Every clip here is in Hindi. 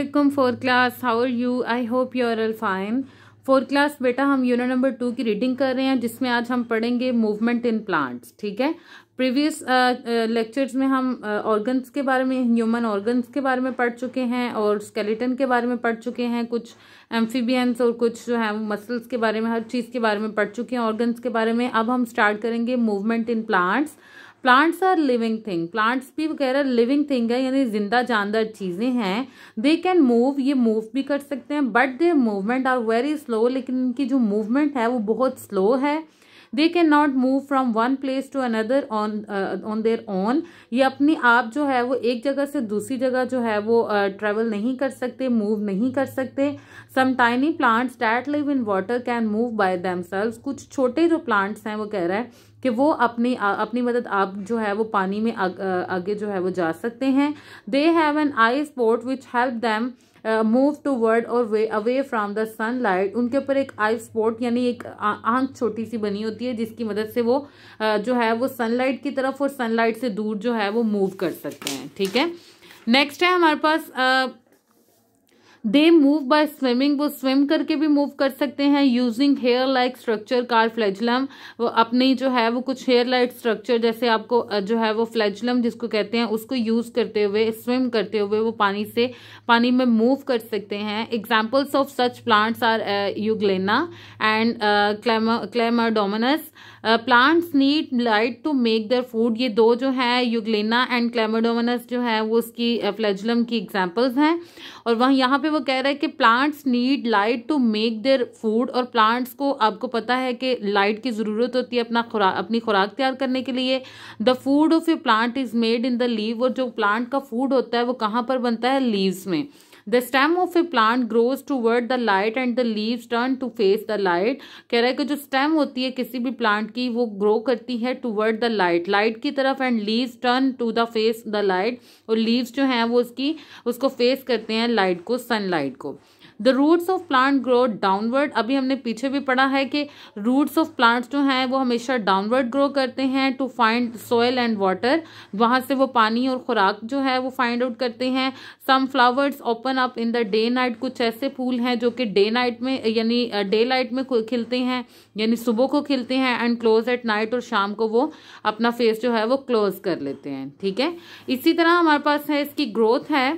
Aslam four class how are you I hope you are all fine four class बेटा हम यूनिट नंबर टू की रीडिंग कर रहे हैं जिसमें आज हम पढ़ेंगे मूवमेंट इन प्लांट्स ठीक है प्रीवियस लेक्चर्स uh, uh, में हम ऑर्गन्स uh, के बारे में ह्यूमन ऑर्गन्स के बारे में पढ़ चुके हैं और स्केलेटन के बारे में पढ़ चुके हैं कुछ एम्फीबियंस और कुछ जो है मसल्स के बारे में हर चीज़ के बारे में पढ़ चुके हैं ऑर्गन्स के बारे में अब हम स्टार्ट करेंगे movement in plants plants are living thing plants भी वगैरह लिविंग थिंग है यानी जिंदा जानदार चीज़ें हैं दे कैन मूव ये मूव भी कर सकते हैं but they movement are very slow लेकिन इनकी जो मूवमेंट है वो बहुत स्लो है they can not move from one place to another on on their own ये अपने आप जो है वो एक जगह से दूसरी जगह जो है वो ट्रेवल uh, नहीं कर सकते मूव नहीं कर सकते some tiny plants that live in water can move by themselves कुछ छोटे जो प्लांट्स हैं वो कह रहा है कि वो अपनी आ, uh, अपनी मदद आप जो है वो पानी में uh, आगे जो है वो जा सकते हैं they have an eyespot which help them move toward or way away from the sunlight उनके ऊपर एक आई स्पॉट यानी एक आंख छोटी सी बनी होती है जिसकी मदद से वो uh, जो है वो सनलाइट की तरफ और सनलाइट से दूर जो है वो मूव कर सकते हैं ठीक है नेक्स्ट है हमारे पास uh, they move by swimming वो स्विम करके भी मूव कर सकते हैं using hair like structure called flagellum वो अपनी जो है वो कुछ हेयर लाइक स्ट्रक्चर जैसे आपको जो है वो फ्लैजलम जिसको कहते हैं उसको यूज़ करते हुए स्विम करते हुए वो पानी से पानी में मूव कर सकते हैं examples of such plants are Euglena and Chlamydomonas plants need light to make their food ये दो जो है यूगलेना एंड क्लेमाडोमनस जो है वो उसकी फ्लैजलम की एग्जाम्पल्स हैं और वहाँ यहाँ पे वो कह रहा है कि plants need light to make their food और प्लांट्स को आपको पता है कि लाइट की ज़रूरत होती है अपना खुरा अपनी खुराक तैयार करने के लिए the food of a plant is made in the leave और जो प्लांट का फूड होता है वो कहाँ पर बनता है लीव्स में the stem of a plant grows toward the light and the leave turn to face the light कह रहा है कि जो स्टेम होती है किसी भी प्लांट की वो ग्रो करती है toward the light light की तरफ and leave turn to the face the light और लीव्स जो हैं वो उसकी उसको फेस करते हैं लाइट को सनलाइट को the roots of plant grow downward अभी हमने पीछे भी पढ़ा है कि रूट्स ऑफ प्लांट्स जो हैं वो हमेशा डाउनवर्ड ग्रो करते हैं to find soil and water वहाँ से वो पानी और ख़ुराक जो है वो फाइंड आउट करते हैं some flowers open up in the day night कुछ ऐसे फूल हैं जो कि डे नाइट में यानी डे लाइट में खिलते हैं यानी सुबह को खिलते हैं एंड क्लोज एट नाइट और शाम को वो अपना फेस जो है वो क्लोज कर लेते हैं ठीक है इसी तरह हमारे पास है इसकी ग्रोथ है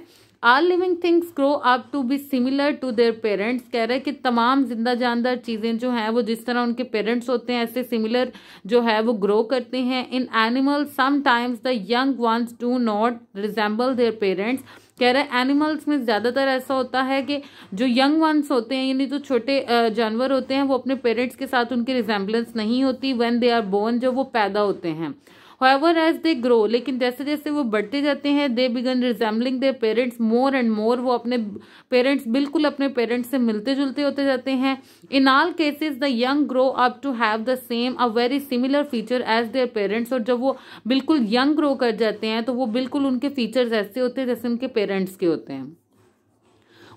all living things grow up to be similar to their parents कह रहे हैं कि तमाम जिंदा जानदार चीज़ें जो हैं वो जिस तरह उनके पेरेंट्स होते हैं ऐसे सिमिलर जो है वो ग्रो करते हैं in animal sometimes the young ones do not resemble their parents कह रहे हैं एनिमल्स में ज़्यादातर ऐसा होता है कि जो यंग वंस होते हैं यानी जो छोटे जानवर होते हैं वो अपने पेरेंट्स के साथ उनकी रिजेंबलेंस नहीं होती वेन दे आर बोर्न जब वो पैदा होते हैं हाउएवर एज दे ग्रो लेकिन जैसे जैसे वो बढ़ते जाते हैं they begin resembling their parents more and more वो अपने पेरेंट्स बिल्कुल अपने पेरेंट्स से मिलते जुलते होते जाते हैं in all cases the young grow up to have the same a very similar feature as their parents और जब वो बिल्कुल यंग ग्रो कर जाते हैं तो वो बिल्कुल उनके फीचर्स ऐसे होते हैं जैसे उनके पेरेंट्स के होते हैं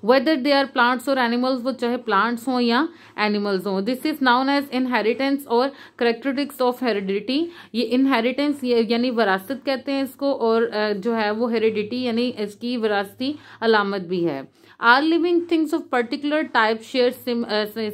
whether they are plants or animals वो चाहे प्लांट्स हों या एनिमल्स हों this is known as inheritance or characteristics of heredity ये इनहेरिटेंस यानी वरासत कहते हैं इसको और जो है वो हेरिडिटी यानी इसकी विरासती अलामत भी है are living things of particular type share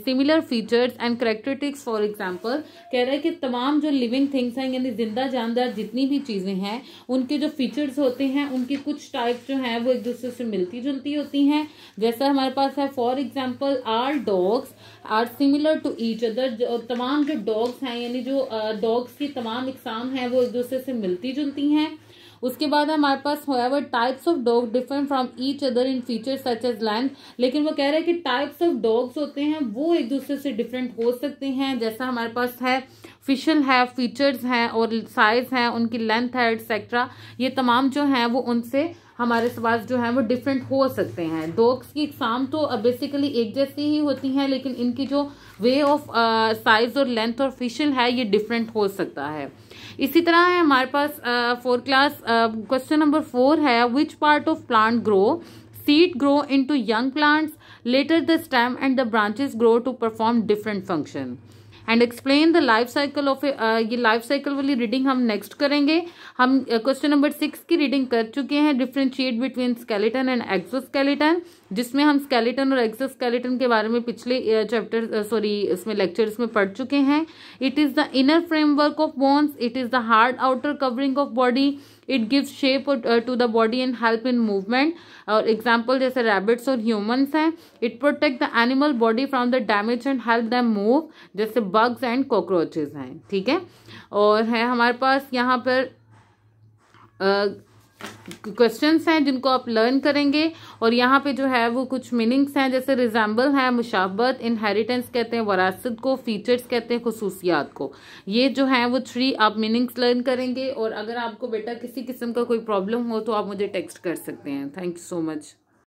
similar features and characteristics for example कह रहे हैं कि तमाम जो लिविंग थिंग्स हैं यानी जिंदा जानदार जितनी भी चीज़ें हैं उनके जो फीचर्स होते हैं उनकी कुछ टाइप जो हैं वो एक दूसरे से मिलती जुलती होती हैं जैसे हमारे पास है for example are dogs are similar to each other तमाम जो डॉग्स हैं यानी जो डॉग्स की तमाम इकसाम हैं वो एक दूसरे से मिलती जुलती हैं उसके बाद हमारे पास however types of dog different from each other in feature such as land लेकिन वो कह रहे हैं कि टाइप्स ऑफ डॉग्स होते हैं वो एक दूसरे से डिफरेंट हो सकते हैं जैसा हमारे पास है फिशल है फीचर्स हैं और साइज़ हैं उनकी लेंथ है एक्सेट्रा ये तमाम जो हैं वो उनसे हमारे पास जो है वो डिफरेंट हो सकते हैं डॉग्स की एग्जाम तो बेसिकली एक जैसी ही होती हैं लेकिन इनकी जो वे ऑफ साइज़ और लेंथ और फिशल है ये डिफरेंट हो सकता है इसी तरह है हमारे पास four class question number four है which part of plant grow seed grow into young plants later the stem and the branches grow to perform different function and explain the life cycle of ये लाइफ साइकिल वाली रीडिंग हम नेक्स्ट करेंगे हम क्वेश्चन नंबर सिक्स की रीडिंग कर चुके हैं differentiate between skeleton and exoskeleton जिसमें हम स्केलेटन और एक्सोस्केलेटन के बारे में पिछले चैप्टर सॉरी इसमें लेक्चर्स में पढ़ चुके हैं it is the inner framework of bones it is the hard outer covering of body it gives shape to the body and help in movement और एग्जाम्पल जैसे रैबिट्स और ह्यूमंस हैं it protect the animal body from the damage and help them move जैसे बग्स एंड कॉकरोचेज हैं ठीक है और है हमारे पास यहाँ पर क्वेश्चंस हैं जिनको आप लर्न करेंगे और यहाँ पे जो है वो कुछ मीनिंग्स हैं जैसे रिजेंबल है मुशाबत इनहेरिटेंस कहते हैं वरासत को फीचर्स कहते हैं खसूसियात को ये जो है वो थ्री आप मीनिंग्स लर्न करेंगे और अगर आपको बेटा किसी किस्म का कोई प्रॉब्लम हो तो आप मुझे टेक्स्ट कर सकते हैं थैंक यू सो मच